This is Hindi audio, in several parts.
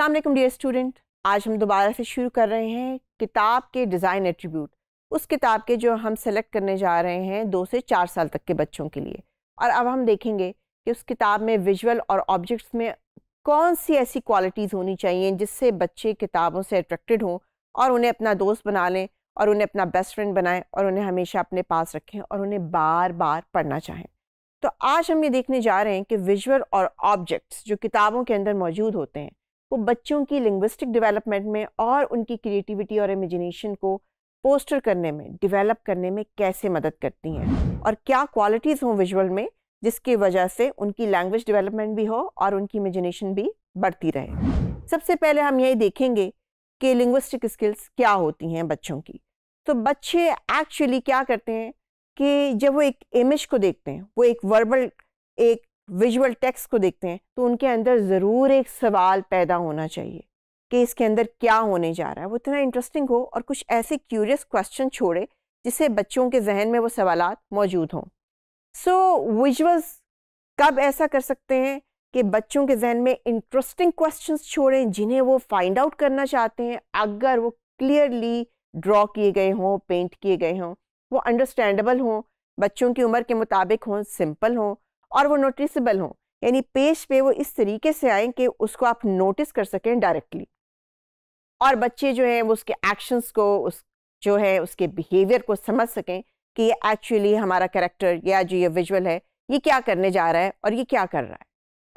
असलम डियर स्टूडेंट आज हम दोबारा से शुरू कर रहे हैं किताब के डिज़ाइन एट्रीब्यूट उस किताब के जो हम सेलेक्ट करने जा रहे हैं दो से चार साल तक के बच्चों के लिए और अब हम देखेंगे कि उस किताब में विजुअल और ऑब्जेक्ट्स में कौन सी ऐसी क्वालिटीज़ होनी चाहिए जिससे बच्चे किताबों से अट्रैक्टेड हों और उन्हें अपना दोस्त बना लें और उन्हें अपना बेस्ट फ्रेंड बनाएं और उन्हें हमेशा अपने पास रखें और उन्हें बार बार पढ़ना चाहें तो आज हम ये देखने जा रहे हैं कि विजुअल और ऑब्जेक्ट्स जो किताबों के अंदर मौजूद होते हैं वो बच्चों की लिंग्विस्टिक डेवलपमेंट में और उनकी क्रिएटिविटी और इमेजिनेशन को पोस्टर करने में डेवलप करने में कैसे मदद करती हैं और क्या क्वालिटीज़ हों विजुअल में जिसकी वजह से उनकी लैंग्वेज डेवलपमेंट भी हो और उनकी इमेजिनेशन भी बढ़ती रहे सबसे पहले हम यही देखेंगे कि लिंग्विस्टिक स्किल्स क्या होती हैं बच्चों की तो बच्चे एक्चुअली क्या करते हैं कि जब वो एक इमेज को देखते हैं वो एक वर्बल एक विजुअल टेक्स्ट को देखते हैं तो उनके अंदर ज़रूर एक सवाल पैदा होना चाहिए कि इसके अंदर क्या होने जा रहा है वो इतना इंटरेस्टिंग हो और कुछ ऐसे क्यूरियस क्वेश्चन छोड़े जिससे बच्चों के जहन में वो सवाल मौजूद हों सो so, विजुअल्स कब ऐसा कर सकते हैं कि बच्चों के जहन में इंटरेस्टिंग क्वेश्चन छोड़ें जिन्हें वो फाइंड आउट करना चाहते हैं अगर वो क्लियरली ड्रॉ किए गए हों पेंट किए गए हों वो अंडरस्टैंडेबल हों बच्चों की उम्र के मुताबिक हों सिंपल हों और वो नोटिसबल हों यानी पेज पे वो इस तरीके से आए कि उसको आप नोटिस कर सकें डायरेक्टली और बच्चे जो हैं वो उसके एक्शंस को उस जो है उसके बिहेवियर को समझ सकें कि ये एक्चुअली हमारा करेक्टर या जो ये विजुअल है ये क्या करने जा रहा है और ये क्या कर रहा है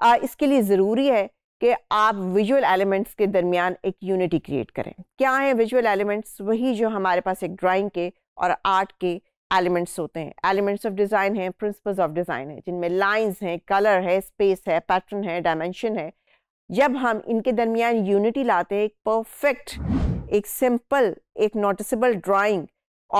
आ, इसके लिए ज़रूरी है कि आप विजुअल एलिमेंट्स के दरमियान एक यूनिटी क्रिएट करें क्या है विजुअल एलिमेंट्स वही जो हमारे पास एक ड्राइंग के और आर्ट के एलिमेंट्स होते हैं एलिमेंट्स ऑफ डिज़ाइन हैं प्रिंसिपल्स ऑफ डिज़ाइन है जिनमें लाइंस हैं कलर है स्पेस है पैटर्न है डायमेंशन है जब हम इनके दरमियान यूनिटी लाते हैं एक परफेक्ट एक सिंपल एक नोटिसबल ड्राइंग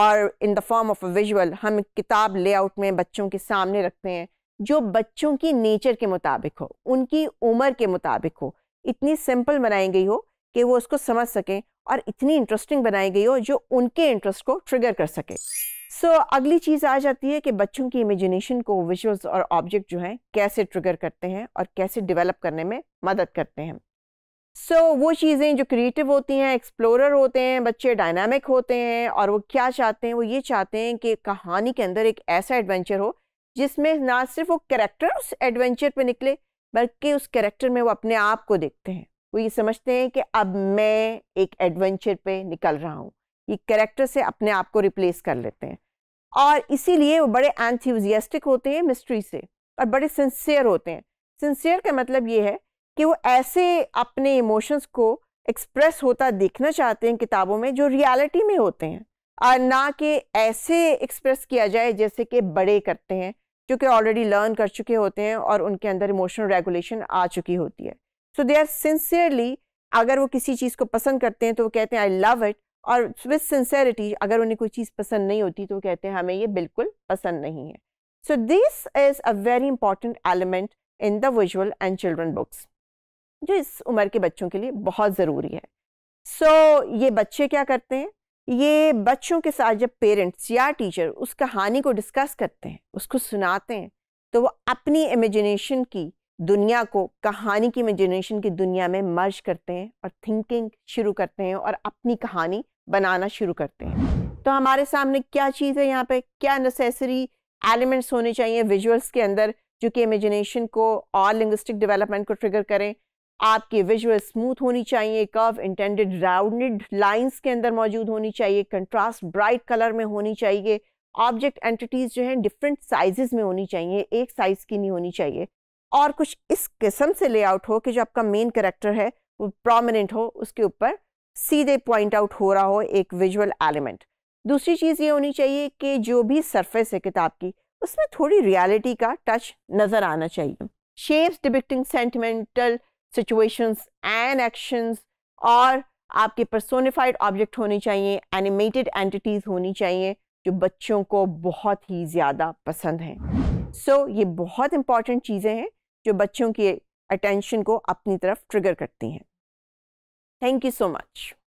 और in the form of a visual हम किताब लेआउट में बच्चों के सामने रखते हैं जो बच्चों की नेचर के मुताबिक हो उनकी उम्र के मुताबिक हो इतनी सिंपल बनाई गई हो कि वो उसको समझ सकें और इतनी इंटरेस्टिंग बनाई गई हो जो उनके इंटरेस्ट को ट्रिगर कर सके सो so, अगली चीज़ आ जाती है कि बच्चों की इमेजिनेशन को विजुअल्स और ऑब्जेक्ट जो हैं कैसे ट्रिगर करते हैं और कैसे डेवलप करने में मदद करते हैं सो so, वो चीज़ें जो क्रिएटिव होती हैं एक्सप्लोरर होते हैं बच्चे डायनामिक होते हैं और वो क्या चाहते हैं वो ये चाहते हैं कि कहानी के अंदर एक ऐसा एडवेंचर हो जिसमें ना सिर्फ वो कैरेक्टर उस एडवेंचर पे निकले बल्कि उस करेक्टर में वो अपने आप को देखते हैं वो ये समझते हैं कि अब मैं एक एडवेंचर पे निकल रहा हूँ ये कैरेक्टर से अपने आप को रिप्लेस कर लेते हैं और इसीलिए वो बड़े एंथ्यूजियस्टिक होते हैं मिस्ट्री से और बड़े सिंसियर होते हैं सिंसियर का मतलब ये है कि वो ऐसे अपने इमोशंस को एक्सप्रेस होता देखना चाहते हैं किताबों में जो रियलिटी में होते हैं और ना कि ऐसे एक्सप्रेस किया जाए जैसे कि बड़े करते हैं जो कि ऑलरेडी लर्न कर चुके होते हैं और उनके अंदर इमोशनल रेगुलेशन आ चुकी होती है सो दे आर सिंसियरली अगर वो किसी चीज़ को पसंद करते हैं तो वो कहते हैं आई लव इट और विथ सिंसेरिटी अगर उन्हें कोई चीज़ पसंद नहीं होती तो कहते हैं हमें ये बिल्कुल पसंद नहीं है so this is a very important element in the visual and children books जो इस उम्र के बच्चों के लिए बहुत ज़रूरी है सो so, ये बच्चे क्या करते हैं ये बच्चों के साथ जब पेरेंट्स या टीचर उस कहानी को डिस्कस करते हैं उसको सुनाते हैं तो वो अपनी इमेजिनेशन की दुनिया को कहानी की इमेजिनेशन की दुनिया में मर्ज करते हैं और थिंकिंग शुरू करते हैं और अपनी कहानी बनाना शुरू करते हैं तो हमारे सामने क्या चीज़ है यहाँ पे क्या नेसेसरी एलिमेंट्स होने चाहिए विजुअल्स के अंदर जो कि इमेजिनेशन को और लिंग्विस्टिक डेवलपमेंट को ट्रिगर करें आपकी विजुअल स्मूथ होनी चाहिए कर्व इंटेंडेड राउंडेड लाइंस के अंदर मौजूद होनी चाहिए कंट्रास्ट ब्राइट कलर में होनी चाहिए ऑब्जेक्ट एंटिटीज़ जो हैं डिफरेंट साइजेस में होनी चाहिए एक साइज़ की नहीं होनी चाहिए और कुछ इस किस्म से लेआउट हो कि जो आपका मेन करेक्टर है वो प्रोमिनेंट हो उसके ऊपर सीधे पॉइंट आउट हो रहा हो एक विजुअल एलिमेंट दूसरी चीज़ ये होनी चाहिए कि जो भी सरफेस है किताब की उसमें थोड़ी रियलिटी का टच नज़र आना चाहिए shapes depicting sentimental situations and actions और आपके पर्सोनिफाइड ऑब्जेक्ट होने चाहिए एनिमेटेड एंटिटीज़ होनी चाहिए जो बच्चों को बहुत ही ज़्यादा पसंद हैं सो so, ये बहुत इंपॉर्टेंट चीज़ें हैं जो बच्चों की अटेंशन को अपनी तरफ ट्रिगर करती हैं थैंक यू सो मच